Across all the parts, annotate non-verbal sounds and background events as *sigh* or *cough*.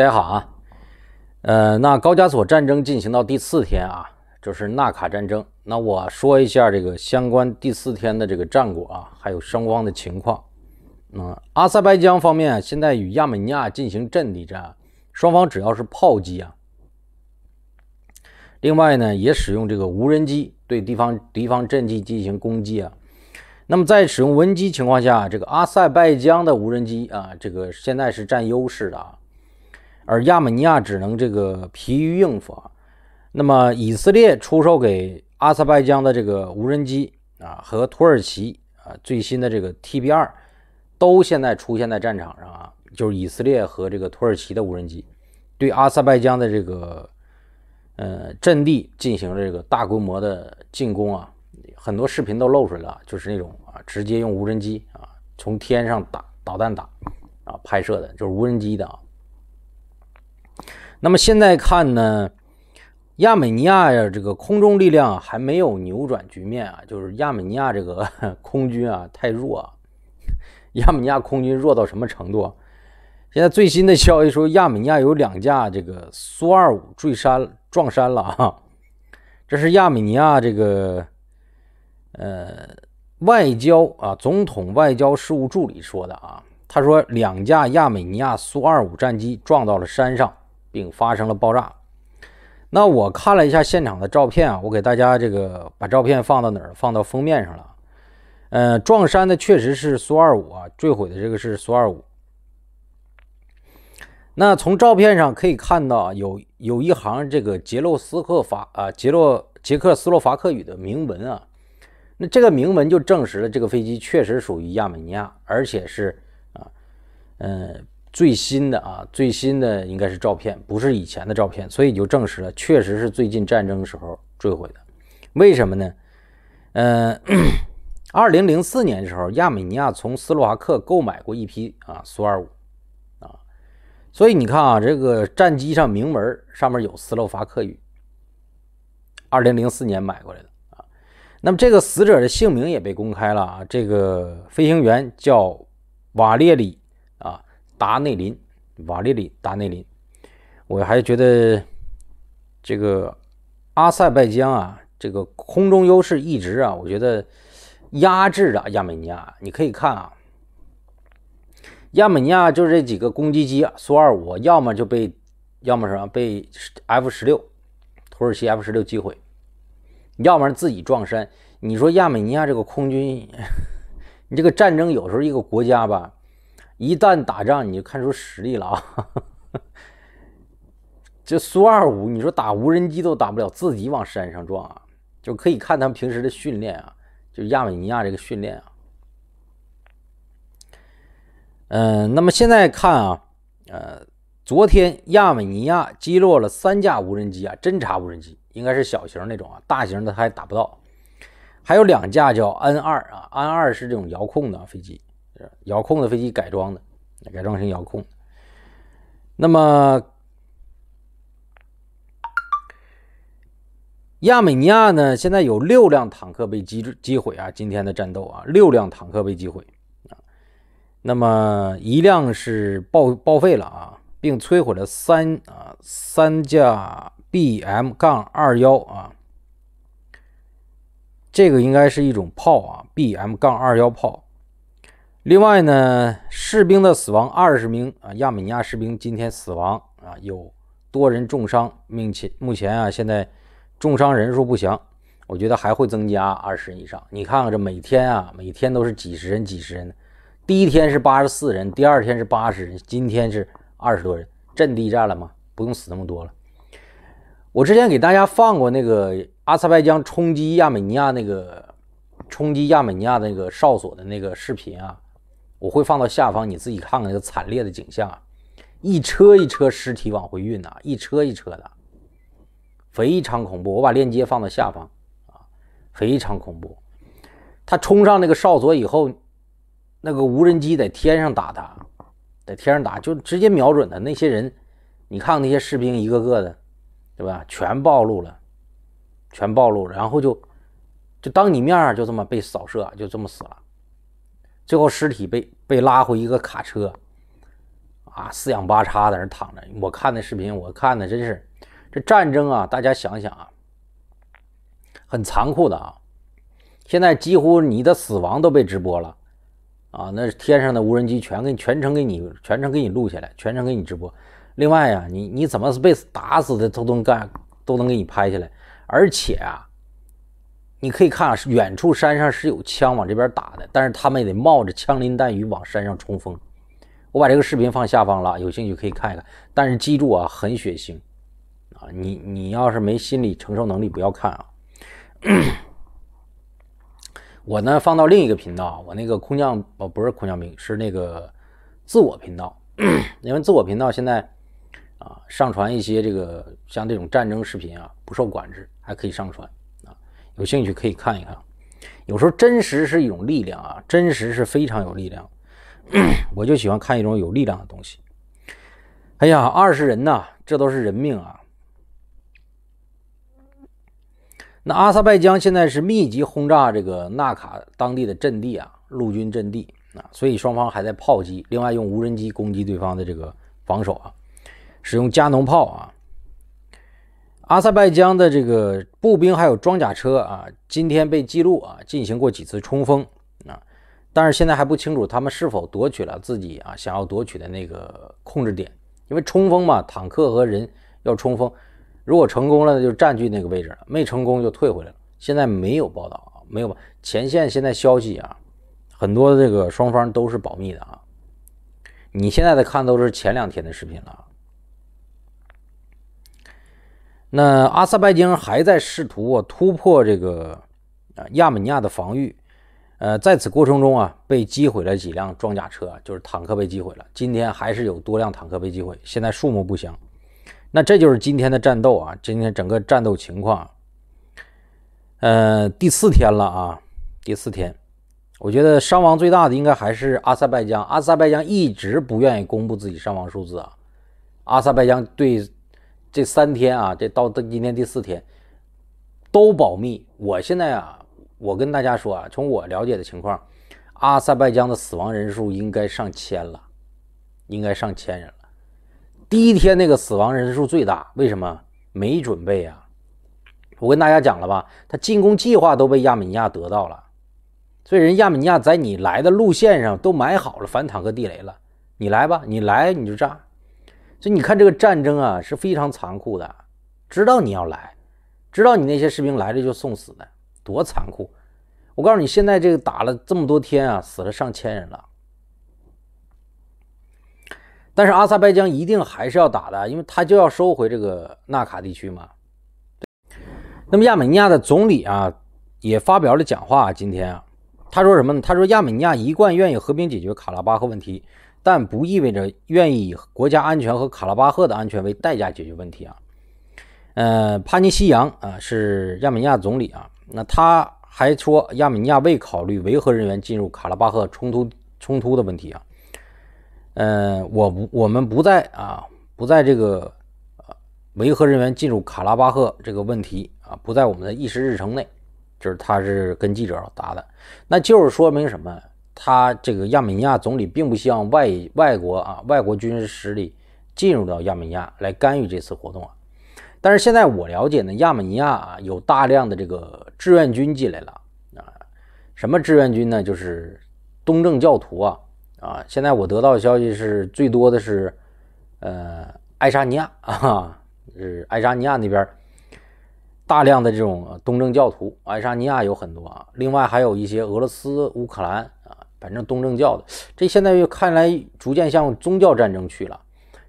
大家好啊，呃，那高加索战争进行到第四天啊，就是纳卡战争。那我说一下这个相关第四天的这个战果啊，还有双方的情况。嗯，阿塞拜疆方面现在与亚美尼亚进行阵地战，双方只要是炮击啊，另外呢也使用这个无人机对敌方敌方阵地进行攻击啊。那么在使用无人机情况下，这个阿塞拜疆的无人机啊，这个现在是占优势的啊。而亚美尼亚只能这个疲于应付啊。那么，以色列出售给阿塞拜疆的这个无人机啊，和土耳其啊最新的这个 TB 二，都现在出现在战场上啊。就是以色列和这个土耳其的无人机，对阿塞拜疆的这个呃阵地进行了这个大规模的进攻啊。很多视频都露出来了，就是那种啊直接用无人机啊从天上打导弹打啊拍摄的，就是无人机的啊。那么现在看呢，亚美尼亚呀，这个空中力量还没有扭转局面啊，就是亚美尼亚这个 *laughs* 空军啊太弱。*laughs* 亚美尼亚空军弱到什么程度？现在最新的消息说，亚美尼亚有两架这个苏二五坠山撞山了啊。这是亚美尼亚这个呃外交啊，总统外交事务助理说的啊。他说，两架亚美尼亚苏二五战机撞到了山上。并发生了爆炸。那我看了一下现场的照片啊，我给大家这个把照片放到哪儿？放到封面上了。嗯，撞山的确实是苏二五啊，坠毁的这个是苏二五。那从照片上可以看到，有有一行这个捷洛斯克法啊捷洛捷克斯洛伐克语的铭文啊。那这个铭文就证实了这个飞机确实属于亚美尼亚，而且是啊，嗯。最新的啊，最新的应该是照片，不是以前的照片，所以就证实了，确实是最近战争时候坠毁的。为什么呢？嗯，*clears throat* 二零零四年的时候，亚美尼亚从斯洛伐克购买过一批啊苏二五，啊，所以你看啊，这个战机上铭文上面有斯洛伐克语，二零零四年买过来的啊。那么这个死者的姓名也被公开了啊，这个飞行员叫瓦列里。达内林，瓦利里达内林，我还觉得这个阿塞拜疆啊，这个空中优势一直啊，我觉得压制着亚美尼亚。你可以看啊，亚美尼亚就这几个攻击机啊，苏二五，要么就被，要么什么被 F 十六土耳其 F 十六击毁，要么自己撞山。你说亚美尼亚这个空军，*laughs* 你这个战争有时候一个国家吧。一旦打仗，你就看出实力了啊！这 *laughs* 苏二五，你说打无人机都打不了，自己往山上撞啊，就可以看他们平时的训练啊，就亚美尼亚这个训练啊。嗯，那么现在看啊，呃，昨天亚美尼亚击落了三架无人机啊，侦察无人机应该是小型那种啊，大型的还打不到。还有两架叫 N 二啊，N 二是这种遥控的飞机。遥控的飞机改装的，改装成遥控。那么，亚美尼亚呢？现在有六辆坦克被击击毁啊！今天的战斗啊，六辆坦克被击毁啊。那么，一辆是爆报废了啊，并摧毁了三啊三架 B M 杠二幺啊。这个应该是一种炮啊，B M 杠二幺炮。另外呢，士兵的死亡，二十名啊，亚美尼亚士兵今天死亡啊，有多人重伤，命前目前啊，现在重伤人数不详，我觉得还会增加二十人以上。你看看这每天啊，每天都是几十人，几十人。第一天是八十四人，第二天是八十人，今天是二十多人。阵地战了吗？不用死那么多了。我之前给大家放过那个阿塞拜疆冲击亚美尼亚那个冲击亚美尼亚那个哨所的那个视频啊。我会放到下方，你自己看看那个惨烈的景象啊！一车一车尸体往回运呐，一车一车的，非常恐怖。我把链接放到下方啊，非常恐怖。他冲上那个哨所以后，那个无人机在天上打他，在天上打，就直接瞄准他。那些人，你看看那些士兵一个个的，对吧？全暴露了，全暴露，然后就就当你面就这么被扫射，就这么死了。最后尸体被被拉回一个卡车，啊，四仰八叉在那躺着。我看的视频，我看的真是，这战争啊，大家想想啊，很残酷的啊。现在几乎你的死亡都被直播了，啊，那天上的无人机全给你全程给你全程给你录下来，全程给你直播。另外呀，你你怎么被打死的，都能干都能给你拍下来，而且啊。你可以看啊，远处山上是有枪往这边打的，但是他们也得冒着枪林弹雨往山上冲锋。我把这个视频放下方了，有兴趣可以看一看。但是记住啊，很血腥啊！你你要是没心理承受能力，不要看啊。我呢放到另一个频道，我那个空降，哦不是空降兵，是那个自我频道，*coughs* 因为自我频道现在啊上传一些这个像这种战争视频啊不受管制，还可以上传。有兴趣可以看一看。有时候真实是一种力量啊，真实是非常有力量。*clears throat* 我就喜欢看一种有力量的东西。哎呀，二十人呐，这都是人命啊。那阿塞拜疆现在是密集轰炸这个纳卡当地的阵地啊，陆军阵地啊，所以双方还在炮击，另外用无人机攻击对方的这个防守啊，使用加农炮啊。阿塞拜疆的这个步兵还有装甲车啊，今天被记录啊，进行过几次冲锋啊，但是现在还不清楚他们是否夺取了自己啊想要夺取的那个控制点，因为冲锋嘛，坦克和人要冲锋，如果成功了就占据那个位置，了，没成功就退回来了。现在没有报道，啊，没有吧？前线现在消息啊，很多这个双方都是保密的啊，你现在的看都是前两天的视频了。那阿塞拜疆还在试图啊突破这个啊亚美尼亚的防御，呃，在此过程中啊被击毁了几辆装甲车，就是坦克被击毁了。今天还是有多辆坦克被击毁，现在数目不详。那这就是今天的战斗啊，今天整个战斗情况，呃，第四天了啊，第四天，我觉得伤亡最大的应该还是阿塞拜疆。阿塞拜疆一直不愿意公布自己伤亡数字啊，阿塞拜疆对。这三天啊，这到今天第四天都保密。我现在啊，我跟大家说啊，从我了解的情况，阿塞拜疆的死亡人数应该上千了，应该上千人了。第一天那个死亡人数最大，为什么？没准备啊！我跟大家讲了吧，他进攻计划都被亚美尼亚得到了，所以人亚美尼亚在你来的路线上都埋好了反坦克地雷了，你来吧，你来你就炸。就你看这个战争啊，是非常残酷的，知道你要来，知道你那些士兵来了就送死的，多残酷！我告诉你，现在这个打了这么多天啊，死了上千人了。但是阿塞拜疆一定还是要打的，因为他就要收回这个纳卡地区嘛。那么亚美尼亚的总理啊，也发表了讲话，今天啊，他说什么呢？他说亚美尼亚一贯愿意和平解决卡拉巴赫问题。但不意味着愿意以国家安全和卡拉巴赫的安全为代价解决问题啊。呃，帕尼西扬啊是亚美尼亚总理啊，那他还说亚美尼亚未考虑维和人员进入卡拉巴赫冲突冲突的问题啊。呃，我不，我们不在啊，不在这个维和人员进入卡拉巴赫这个问题啊，不在我们的议事日程内。就是他是跟记者答的，那就是说明什么？他这个亚美尼亚总理并不希望外外国啊外国军事实力进入到亚美尼亚来干预这次活动啊，但是现在我了解呢，亚美尼亚啊有大量的这个志愿军进来了啊，什么志愿军呢？就是东正教徒啊啊！现在我得到的消息是，最多的是呃爱沙尼亚啊，是爱沙尼亚那边大量的这种东正教徒，爱沙尼亚有很多啊，另外还有一些俄罗斯、乌克兰。反正东正教的，这现在又看来逐渐向宗教战争去了。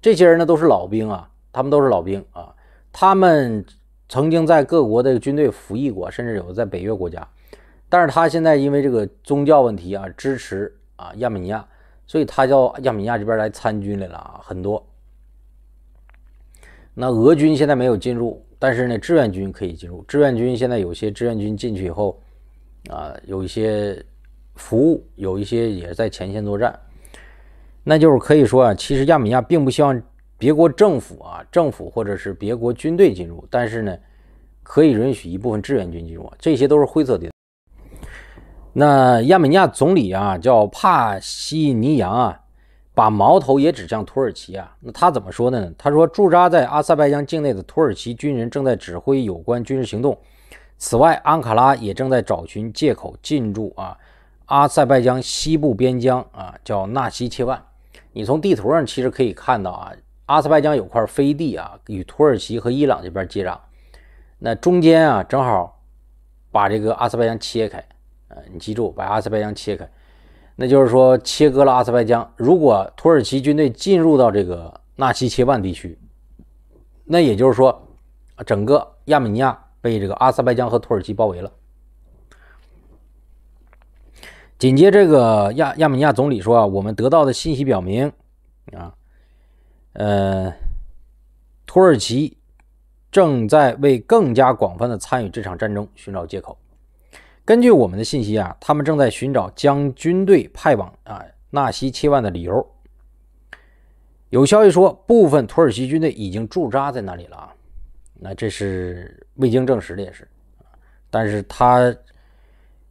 这些人呢都是老兵啊，他们都是老兵啊，他们曾经在各国的军队服役过，甚至有的在北约国家。但是他现在因为这个宗教问题啊，支持啊亚美尼亚，所以他叫亚美尼亚这边来参军来了啊，很多。那俄军现在没有进入，但是呢志愿军可以进入。志愿军现在有些志愿军进去以后，啊有一些。服务有一些也在前线作战，那就是可以说啊，其实亚美尼亚并不希望别国政府啊、政府或者是别国军队进入，但是呢，可以允许一部分志愿军进入，这些都是灰色的。那亚美尼亚总理啊叫帕西尼扬啊，把矛头也指向土耳其啊。那他怎么说呢？他说驻扎在阿塞拜疆境内的土耳其军人正在指挥有关军事行动。此外，安卡拉也正在找寻借口进驻啊。阿塞拜疆西部边疆啊，叫纳西切万。你从地图上其实可以看到啊，阿塞拜疆有块飞地啊，与土耳其和伊朗这边接壤。那中间啊，正好把这个阿塞拜疆切开。呃，你记住，把阿塞拜疆切开，那就是说切割了阿塞拜疆。如果土耳其军队进入到这个纳西切万地区，那也就是说，整个亚美尼亚被这个阿塞拜疆和土耳其包围了。紧接这个亚亚美尼亚总理说啊，我们得到的信息表明，啊，呃，土耳其正在为更加广泛的参与这场战争寻找借口。根据我们的信息啊，他们正在寻找将军队派往啊纳西切万的理由。有消息说，部分土耳其军队已经驻扎在那里了啊，那这是未经证实的也是，但是他。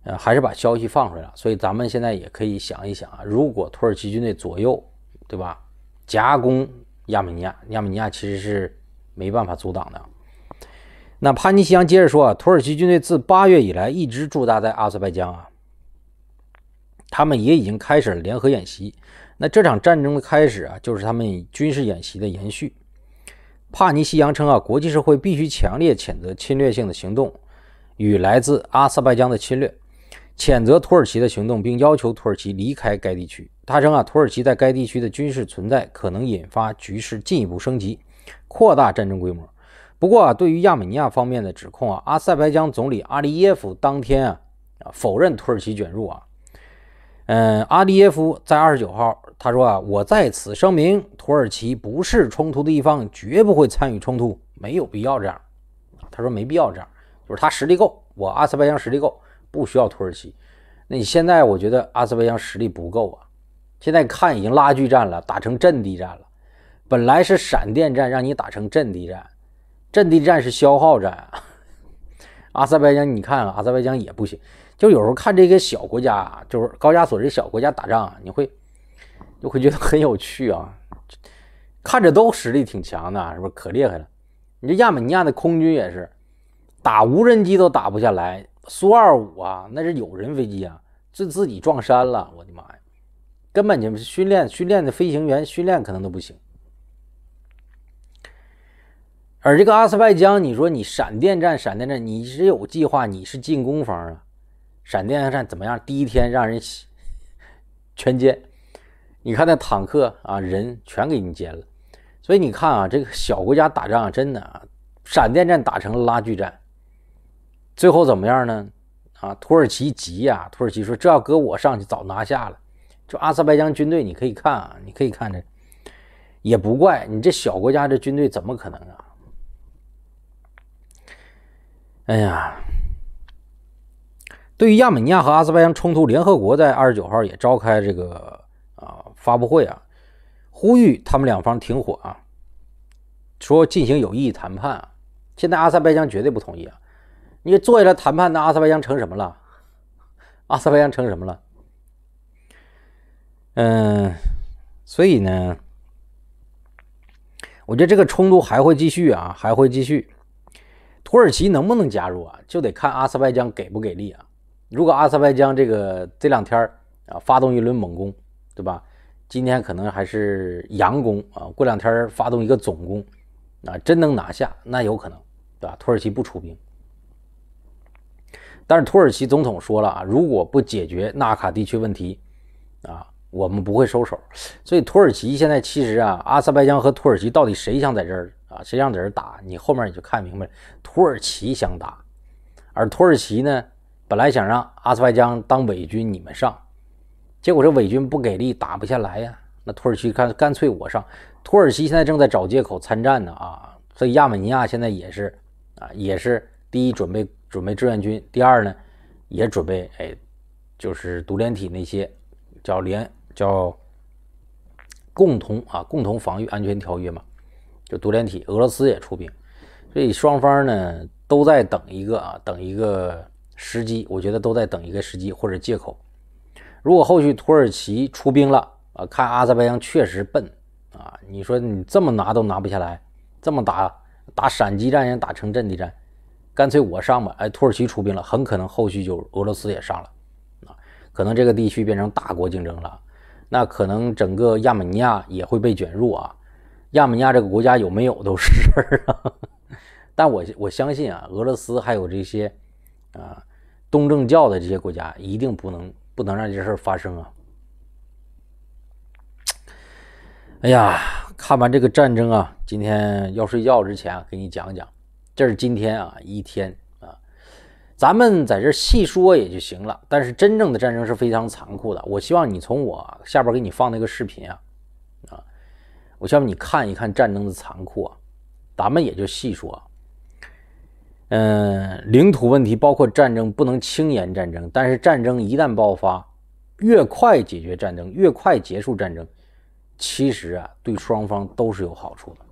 呃，还是把消息放出来了，所以咱们现在也可以想一想啊，如果土耳其军队左右，对吧，夹攻亚美尼亚，亚美尼亚其实是没办法阻挡的。那帕尼西扬接着说啊，土耳其军队自八月以来一直驻扎在阿塞拜疆啊，他们也已经开始了联合演习。那这场战争的开始啊，就是他们军事演习的延续。帕尼西扬称啊，国际社会必须强烈谴责侵略性的行动与来自阿塞拜疆的侵略。谴责土耳其的行动，并要求土耳其离开该地区。他称啊，土耳其在该地区的军事存在可能引发局势进一步升级，扩大战争规模。不过啊，对于亚美尼亚方面的指控啊，阿塞拜疆总理阿利耶夫当天啊啊否认土耳其卷入啊。嗯，阿利耶夫在二十九号他说啊，我在此声明，土耳其不是冲突的一方，绝不会参与冲突，没有必要这样。他说没必要这样，就是他实力够，我阿塞拜疆实力够。不需要土耳其，那你现在我觉得阿塞拜疆实力不够啊！现在看已经拉锯战了，打成阵地战了。本来是闪电战，让你打成阵地战，阵地战是消耗战。*laughs* 阿塞拜疆，你看阿塞拜疆也不行。就有时候看这些小国家，就是高加索这小国家打仗，你会就会觉得很有趣啊！看着都实力挺强的，是不是可厉害了？你这亚美尼亚的空军也是，打无人机都打不下来。苏二五啊，那是有人飞机啊，自自己撞山了，我的妈呀，根本就是训练训练的飞行员训练可能都不行。而这个阿斯拜疆，你说你闪电战，闪电战你是有计划，你是进攻方啊，闪电战怎么样？第一天让人全歼，你看那坦克啊，人全给你歼了，所以你看啊，这个小国家打仗真的啊，闪电战打成了拉锯战。最后怎么样呢？啊，土耳其急呀！土耳其说：“这要搁我上去，早拿下了。”就阿塞拜疆军队，你可以看啊，你可以看这，也不怪你这小国家的军队怎么可能啊？哎呀，对于亚美尼亚和阿塞拜疆冲突，联合国在二十九号也召开这个啊发布会啊，呼吁他们两方停火啊，说进行有意义谈判啊。现在阿塞拜疆绝对不同意啊。你坐下来谈判那阿塞拜疆成什么了？阿塞拜疆成什么了？嗯，所以呢，我觉得这个冲突还会继续啊，还会继续。土耳其能不能加入啊？就得看阿塞拜疆给不给力啊。如果阿塞拜疆这个这两天啊发动一轮猛攻，对吧？今天可能还是佯攻啊，过两天发动一个总攻啊，真能拿下那有可能，对吧？土耳其不出兵。但是土耳其总统说了啊，如果不解决纳卡地区问题，啊，我们不会收手。所以土耳其现在其实啊，阿塞拜疆和土耳其到底谁想在这儿啊，谁想在这儿打？你后面你就看明白了，土耳其想打，而土耳其呢，本来想让阿塞拜疆当伪军，你们上，结果这伪军不给力，打不下来呀。那土耳其干干脆我上，土耳其现在正在找借口参战呢啊。所以亚美尼亚现在也是啊，也是第一准备。准备志愿军。第二呢，也准备哎，就是独联体那些叫联叫共同啊，共同防御安全条约嘛，就独联体，俄罗斯也出兵，所以双方呢都在等一个啊，等一个时机。我觉得都在等一个时机或者借口。如果后续土耳其出兵了啊，看阿塞拜疆确实笨啊，你说你这么拿都拿不下来，这么打打闪击战也打成阵地战。干脆我上吧！哎，土耳其出兵了，很可能后续就俄罗斯也上了啊，可能这个地区变成大国竞争了，那可能整个亚美尼亚也会被卷入啊。亚美尼亚这个国家有没有都是事儿啊，*laughs* 但我我相信啊，俄罗斯还有这些啊东正教的这些国家一定不能不能让这事儿发生啊。哎呀，看完这个战争啊，今天要睡觉之前给你讲讲。这是今天啊，一天啊，咱们在这细说也就行了。但是真正的战争是非常残酷的。我希望你从我下边给你放那个视频啊，啊，我希望你看一看战争的残酷。啊。咱们也就细说。嗯，领土问题包括战争，不能轻言战争。但是战争一旦爆发，越快解决战争，越快结束战争，其实啊，对双方都是有好处的。